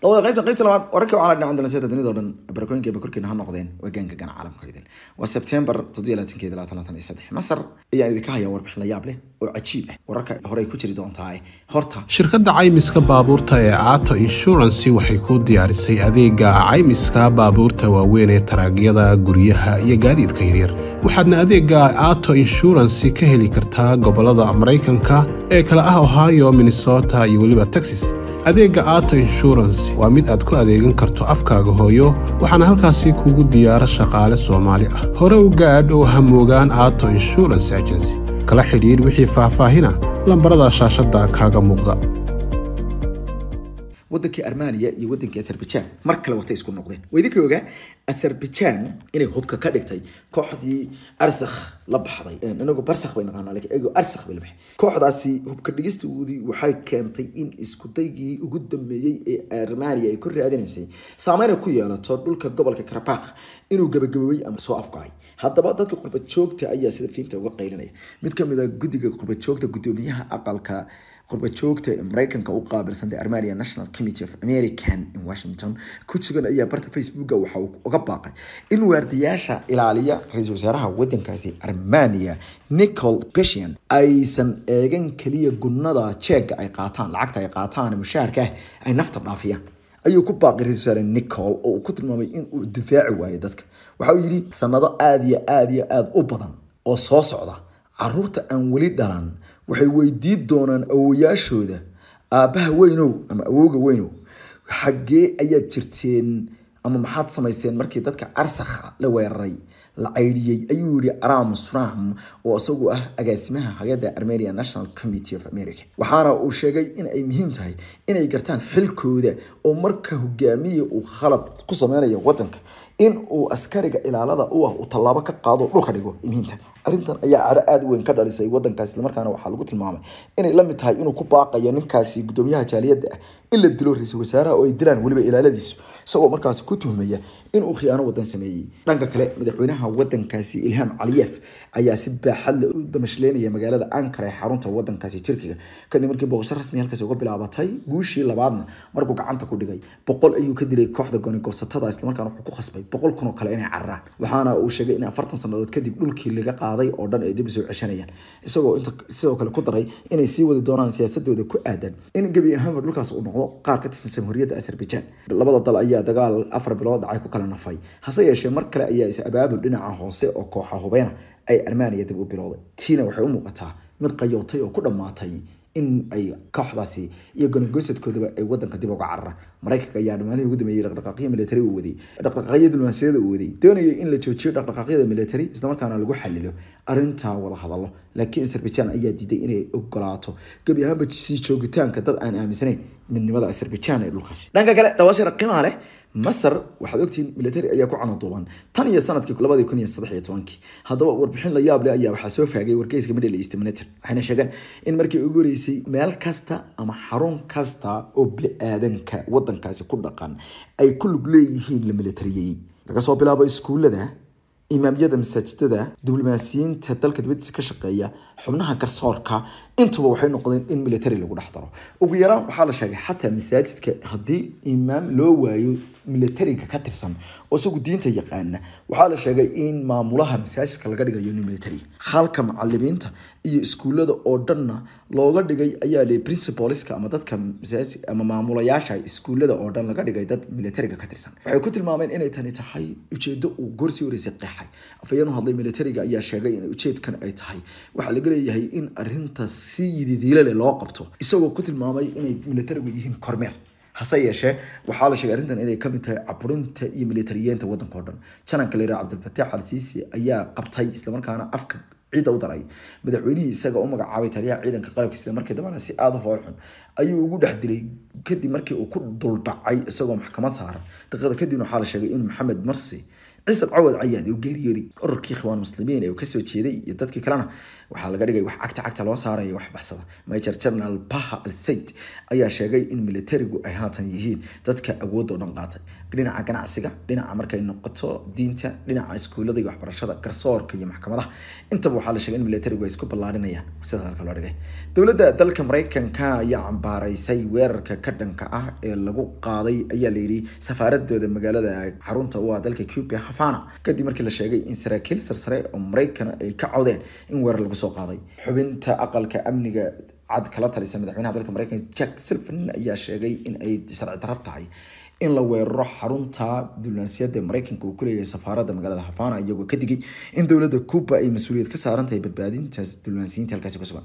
dabada labaad wararkii waxaa la dhinacan waa sebtembar toddobiyo labaatankeeda laba warbixin la oo cajiib ah wararka horey ku jiri doontaa eh, horta shirkadda caymiska baabuurta ee aato inshuransi waxay ku diyaarisay adeega caymiska baabuurta waaweyn ee taraagyada guryaha iyo gaadiidka yaryar waxaadna adeega aato inshuransi ka heli kartaa gobolada maraykanka ee kale ah ohio minnesota iyo weliba texas adeegga aato insurance waa mid aad ku adeegan karto afkaaga hooyo waxaana halkaasi kugu diyaara shaqaale soomaali ah hore u gaadh oo hamoogaan aato insurance agency kala xidhiidh wixii faahfaahina lambarada shaashadda kaaga muuqda wadankii armania iyo wadankii azerbaijan mar kale watay isku noqdeen waa idinkii ogaa azerbaijan inay hubka ka dhigtay kooxdii arsakh la baxday inagoo barsakh bay naqaanaa lakin iyagoo arsakh bay la baxay kooxdaasi hubka dhigistoodii waxay keentay in iskudaygii ugu dambeeyey ee armania ay ku raadinaysay saameyn ku yeelato dhulka gobolka karabakh inuu gabagaboobay ama soo afkacay haddaba dadka qurbajoogta ayaa sida fiinta uga qaylinaya mid kamid a ah guddiga qurbajoogta guddoomiyaha aqalka qurbajoogta maraykanka u qaabilsantay armenia national committee of american in washington ku sugan ayaa barta facebook waxa uu uga baaqay in waardiyaasha ilaaliya ra-iisul wasaaraha wadankaasi armania nicol beshian aysan eegan keliya gunnada jeega ay qaataan lacagta ay qaataan mushaharka ah ay nafta dhaafiyaan ayuu ku baaqay ra-isul wasaare nicol oo uu ku tilmaamay in uu difaaci waayo dadka waxa uu yidhi sanado aada iyo aada iyo aada u badan oo soo socda caruurta aan weli dhalan waxay weydiin doonaan awooyaashooda aabbaha weynow ama awooga weynow xaggee ayaad jirteen ama maxaad samaysteen markii dadka arsakha la weeraray la caydhiyey ayuu yihi aram rahm oo isagu ah agaasimaha hay-adda armenia national committee of america waxaana uu sheegay in ay muhiim tahay inay gartaan xilkooda oo marka hogaamiya uu khalad ku sameynaya waddanka in uu askariga ilaalada u ah uu tallaabo ka qaado dhulka dhigo imiinta arrintan ayaa cadho aada weyn ka dhalisay wadankaas islamarkaana waxaa lagu tilmaamay inay la tahay inuu ku baaqayo ninkaasi guddoomiyaha jaaliyadda ah in la dilo ra-iisul wasaaraha oo ay dilaan weliba ilaaladiisu isagoo markaasi ku tuhmaya inuu khiyaano wadan sameeyey dhanka kale madaxweynaha wadankaasi ilham caliyeef ayaa si baaxad u damashlaynaya magaalada ankara ee xarunta wadankaasi turkiga kadib markii booqasho rasmi halkaasi uga bilaabatay guushii labaadna markuu gacanta ku dhigay boqol ayuu ka dilay kooxda gooni goosatada islamarkaana wuxuu ku khasbay boqol kun oo kale inay cararaan waxaana uu sheegay in afartan sannadood kadib dhulkii laga qaaday oo dhan ay dib isoo ceshanayaan isagoo inta sidoo kale ku daray inay sii wadi doonaan siyaasadooda ku aadan in gebi ahaanba dhulkaas uu noqdo qaar ka tirsan jamhuuriyadda azerbaijan labada dal ayaa dagaal afar bilood dhacay ku kala nafay hase yeeshee mar kale ayaa is abaabul dhinaca hoose oo kooxa hubeyna ay armaniya dib u bilowday tiina waxay u muuqataa mid qayootay oo ku dhammaatay in ay kooxdaasi iyo golangoysadkoodaba ay wadanka dib uga carara maraykanka ayaa maalin ugu dambeeyey dhaqdhaqaaqyo militari uu waday dhaqdhaqaaqyo dulmaansiyada uu waday doonayo in la joojiyo dhaqdhaqaaqyada militari islamarkaana lagu xalilo arintaa wada hadalo laakiin azerbaijan ayaa diiday inay ogolaato gebi ahaanba sii joogitaanka dad aan aaminsanayn midnimada azerbaijan ee dhulkaasi dhanka kale dawaashira qiimaha leh masar waxaad ogtihiin military ayaa ku canaduuban tan iyo sanadkii labadii kun iyo saddex iyo tobankii haddaba warbixin la yaab ayaa waxaa soo faagay wargeyska middle east minator waxayna sheegeen in markii ugu horeysay meel kasta ama xarun kasta oo bili-aadanka waddankaasi ku dhaqan ay ku lug leeyihiin la militariyey laga soo bilaabo iskuullada imaamyada masaajidada diblomaasiyiinta dalka dibadiisa ka shaqeeya xubnaha garsoorka intuba waxay noqdeen in military lagu dhex daro ugu yaraan waxaa la sheegay xataa masaajidka haddii imaam loo waayo militariga ka tirsan oo isagu diinta yaqaana waxaa la sheegay in maamulaha masaajidka laga dhigayo nin militari halka macalimiinta iyo iskuullada oo dhanna looga dhigay ayaa li principalska ama dadka ama maamulayaasha iskuullada oo dhan laga dhigay dad militariga ka tirsan waxay ku tilmaameen inay tani tahay ujeedo uu goorsii horeysay qeexay afayeen hadlay militariga ayaa sheegay in ujeedkan ay tahay waxaa laga leeyahay in arinta si yididiilale loo qabto isagoo ku tilmaamay inay militarigu yihiin kormeer hase yeeshee waxaa la sheegay arrintan inay kamid tahay caburinta iyo militariyeenta wadanka dhan jananka layidhaha cabdilfataax al siisi ayaa qabtay islamarkaana afka cidda u daray madaxweynihii isaga u magacaabay taliyaha ciidanka qalabka sida markii dambana si aada u foolxun ayuu ugu dhex dilay kadib markii uu ku duldhacay isagoo maxkamad saaran daqiiqada kadibna waxaa la sheegay in maxamed marsi ciisan cawad cayaan oo geeriyooday ururkii ikhwaan muslimiin ee uu kasoo jeeday iyo dadkii kalena waxaa laga dhigay wax cagta cagta loo saaraya wax baxsada major general baha al sayd ayaa sheegay in militarigu ay haatan yihiin dadka awood dhan qaatay dhinaca ganacsiga dhinaca markay noqoto diinta dhinaca iskuullada iyo waxbarashada garsoorka iyo maxkamadaha intaba waxaa la sheegay in militarigu ay isku ballaarinayaan sida halka loo dhigay dowladda dalka maraykanka ayaa cambaaraysay weerarka ka dhanka ah ee lagu qaaday ayaa layidhi safaaradooda magaalada xarunta u ah dalka cuba Fafana kadib markii la sheegay in saraakiil sarsare oo Mareykan ay ka codeen in weerar lagu soo qaaday xubinta aqalka amniga cad kala talisa madaxweynaha dalka Mareykanka Jack Sullivan ayaa sheegay in ay sharci darro tahay in la weeraro xarunta diblomaasiyadda Mareykanka uu ku leeyahay magaalada Havana iyagoo ka digay in dowladda Cuba ay mas'uuliyad ka saaran tahay badbaadinta diblomaasiyiinta halkaasi ku sugan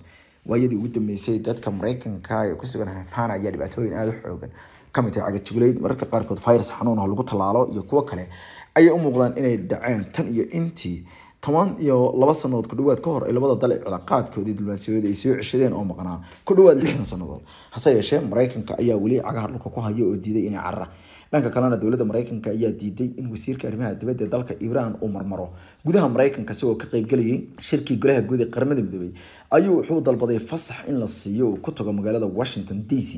waayadii ugu dambeysay dadka Mareykanka ee ku sugan Havana ayaa dhibaatooyin aad u xoogan ka mid ah cagajuglayn mararka qaarkood fayras xanuun ah lagu tallaalo iyo kuwo kale ayay u muuqdaan inay dhaceen tan iyo intii toban iyo laba sanadood kudhawaad ka hor ay labada dal cilaaqaadkoodii diblomaasiyadeed ay soo ceshadeen oo maqnaa ku lixdan sannadood hase yeeshee maraykanka ayaa weli cagaha dhulka ku haya oo diiday inay carara dhanka kalena dowladda maraykanka ayaa diiday in wasiirka arrimaha dibadda ee dalka iiraan uu marmaro gudaha maraykanka isagoo ka qaybgelayay shirkii golaha guud ee qaramada midoobay ayuu wuxuu dalbaday fasax in la siiyo uu ku tago magaalada washington d c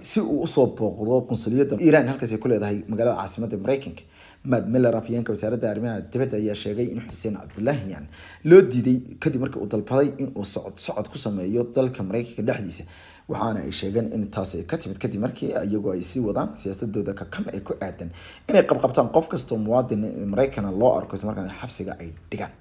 si uu usoo booqdo qunsuliyadda iiraan halkaas ku leedahay magaalada caasimadda maraykanka maad miller afyeenka wasaaradda arrimaha dibadda ayaa sheegay in xuseen cabdulaahiyan loo diiday kadib markii uu dalbaday inuu socod socod ku sameeyo dalka mareykanka dhexdiisa waxaana ay sheegeen in taas ay ka timid kadib markii iyagoo ay sii wadaan siyaasadooda kakan ay ku aadan inay qabqabtaan qof kastoo muwaadin mareykan loo arko islamarkaana xabsiga ay dhigaan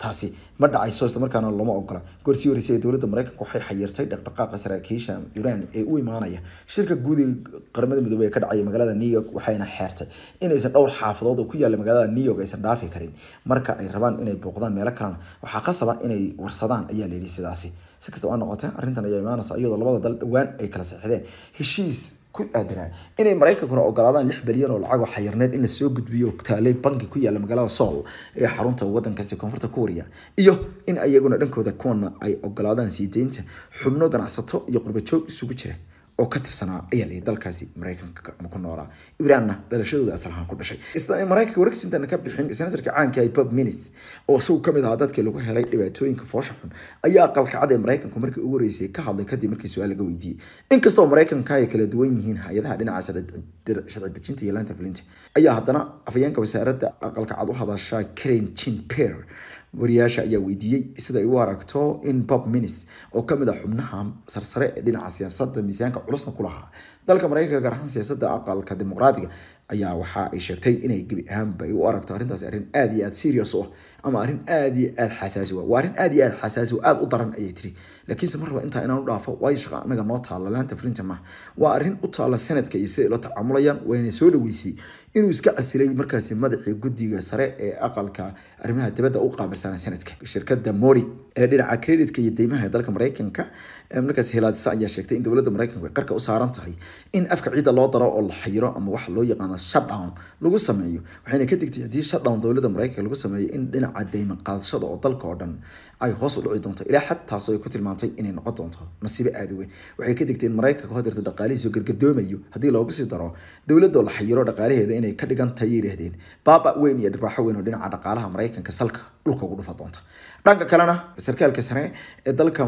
taasi ma dhacayso isla markaana lama ogola gorsii horeysay ee dowladda mareykanka waxay xayirtay dhaqdhaqaaqa saraakiisha iiraan ee u imaanaya shirka guudiga qaramada midoobey ee ka dhacaya magaalada new york waxayna xeertay inaysan dhowr xaafadood oo ku yaalla magaalada new york aysan dhaafi karin marka ay rabaan inay booqdaan meelo kalena waxaa qasaba inay warsadaan ayaa layidhi sidaasi si kastaba ha noqotee arrintan ayaa imaanaysa iyadoo labada dal dhowaan ay kala saxideen heshiis ku aadanaa inay maraykankuna ogolaadaan lix bilyan oo lacag oo xayirneed in lasoo gudbiyo oo taalay banki ku yaala magaalada sool ee xarunta wadankaasi koonfurta kuuriya iyo in iyaguna dhankooda kuwana ay ogolaadaan sii deynta xubno ganacsato iyo qurbajoog isugu jira oo ka tirsanaa ayaa layihi dalkaasi maraykanka ku noolaa iranna dhalashadooda asalahaan ku dhashay maraykanka wargsintan ka bixin senatarka caanka bob minis oo isagu kamid ahaa dadkii lagu helay dhibaatooyinka foosha xun ayaa qalkacad ee maraykanku markii ugu horeysay ka hadlay kadib markii su-aal laga weydiiyey inkastoo maraykanka ay kala duwan yihiin hay-adaha dhinaca sharci iyo laanta fulinta ayaa haddana afayeenka wasaaradda qalkacad u hadashaa karen jin per wariyaasha ayaa weydiiyey sida ay u aragto in bob minis oo kamid a ah xubnaha sarsare ee dhinaca siyaasada miisaanka culusna ku lahaa dalka maraykanka gaar ahaan siyaasada aqalka dimuqraatiga ayaa waxa ay sheegtay inay gebi ahaanba u aragto arintaasi arrin aada iyo aada serious u ah ama arin aad iyo aad xasaasi waa arin aad iyo aad xasaasi aad u daran ayay tiri laakiinse mar raba intaa inaan u dhaafo waayo shaqa anaga noo taalla laanta fulinta maaha waa arrin u taalla sanadka iyo siday la tacaamulayaan wayna soo dhaweysay inuu iska casilay markaasi madaxii guddiga sare ee aqalka arrimaha dibadda u qaabilsana sanadka shirkadda mori ee dhinaca creditka iyo deymaha dalka maraykanka markaas hilaadisa ayaa sheegtay in dowladda maraykanku ay qarka u saaran tahay in afka ciidda loo daro oo la xayiro ama waxa loo yaqaano shutdown lagu sameeyo waxayna ka digtay haddii shutdown dowladda maraykanka lagu sameeyo in dhinac la qaadashada oo dalka oo dhan ay hoos u dhici doonto ilaa xataa ay ku tilmaantay inay noqon doonto masiibo aad weyn waxay ka digtay in maraykanka hadirta dhaqaalihiisu gargadoomayo haddii loogu sii daro dowladoo la xayiro dhaqaalaheeda inay ka dhigantay yiraahdeen baaba weyn iyo dhibaaxo weyn oo dhinaca dhaqaalaha maraykanka salka dhulka ugu dhufa doonta dhanka kalena sarkaalka sare ee dalka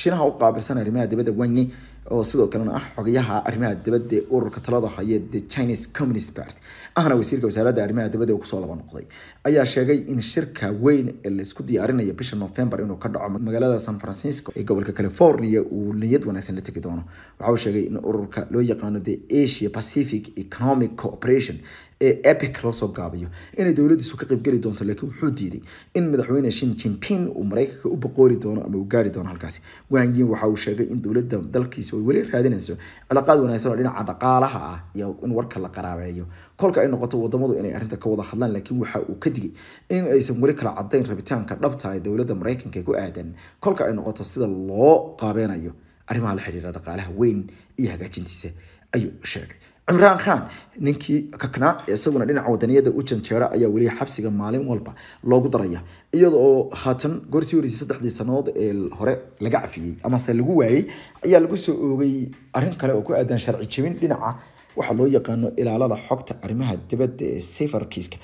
shinaha u qaabilsan arrimaha dibadda wanye oo sidoo kalena ah xogayaha arrimaha dibadda ururka talada haya the chinese communist party ahna wasiirka wasaaradda arrimaha dibadda uu kusoo laba noqday ayaa sheegay in shirka weyn ee laisku diyaarinayo bisha november inuu ka dhaco magaalada san francisco ee gobolka california uu niyad wanaagsan la tegi doono waxa uu sheegay in ururka loo yaqaano the asia pacific economic cooperation ee epic loosoo gaabiyo inay dowladiisu ka qaybgeli doonto laakiin wuxuu diiday in madaxweyne shin jimping uu maraykanka u boqoori doono ama u gaari doono halkaasi wanyin waxa uu sheegay in dowladda dalkiisu ay weli raadinayso cilaaqaad wanaagsan oo dhinaca dhaqaalaha ah iyo in warka la qaraabeeyo kolka ay noqoto wadamadu inay arrinta ka wada hadlaan laakiin waxa uu ka digay in aysan weli kala caddayn rabitaanka dhabta ee dowladda maraykanka ku aadan kolka ay noqoto sida loo qaabeynayo arrimaha la xidhiira dhaqaalaha weyn iyo hagaajintiisa ayuu sheegay cimraan khan ninkii kakna isaguna dhinaca wadaniyada u janjeera ayaa weli xabsiga maalin walba loogu daraya iyada haatan goor horeysay saddexdii sannadood ee hore laga cafiyey amase lagu waayey ayaa lagu soo oogay arrin kale oo ku aadan sharci jebin dhinaca waxaa loo yaqaano ilaalada xogta arrimaha dibadda ee safarkiiska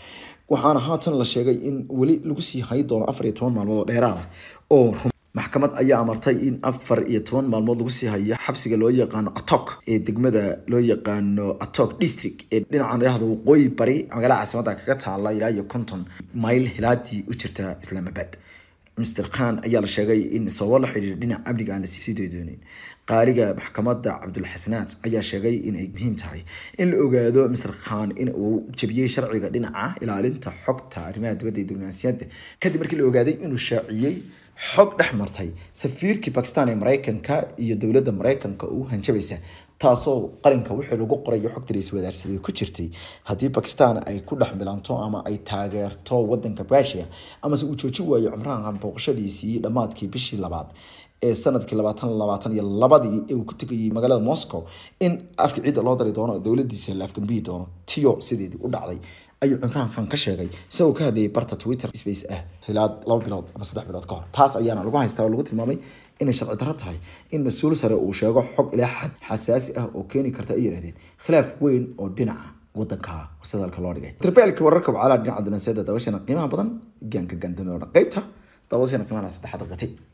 waxaana haatan la sheegay in weli lagu sii hay doono afar iyo toban maalmood oo dheeraada oo maxkamad ayaa amartay in afar iyo toban maalmood lagu sii hayo xabsiga loo yaqaano atok ee degmada loo yaqaano atok district ee dhinaca dhahda waqooyi bari magaalada caasimadda kaga taala ilaa iyo konton mayl hilaadii u jirta islaamabad mister khan ayaa la sheegay in sababo la xidhiira dhinaca amniga aan la siisii daydooneyn qaaliga maxkamadda cabdulxasanaat ayaa sheegay in muhiim tahay in la ogaado mister khan in uu jabiyey sharciga dhinaca ilaalinta xogta arrimaha dibadda iyo dibnaasiyada kadib markii la ogaaday inuu shaaciyey xog dhex martay safiirkii bakistan ee maraykanka iyo dowladda maraykanka u hanjabaysa taasoo qalinka wixii lagu qorayo xogta ra-iisul wadaarsadii ku jirtay haddii bakistan ay ku dhex milanto ama ay taageerto wadanka russia amase uu joojin waayo cumraha booqashadiisii dhammaadkii bishii labaad ee sanadkii labaatan labaatan iyo labadii ee uu ku tegayay magaalada moscow in afka ciidda loo dari doono dowladiisa la afgambihi doono tiyo sideedii u dhacday ayuu cimraan khan ka sheegay isagoo ka hadlayay barta twitter space ah hilaad laba bilood ama saddex bilood ka hor taas ayaana lagu haystaa oo lagu tilmaamay inay sharci darro tahay in mas-uul sare uu sheego xog ilaa xad xasaasi ah oo keeni karta ay yidhahdeen khilaaf weyn oo dhinaca wadanka sadalka loo dhigay tirbeelka wararka wacaalaa dhinaca dunaasiyada dabashana qiimaha badan gaanka gandanoona qeybta dabashana qiimaha saddexaad qatay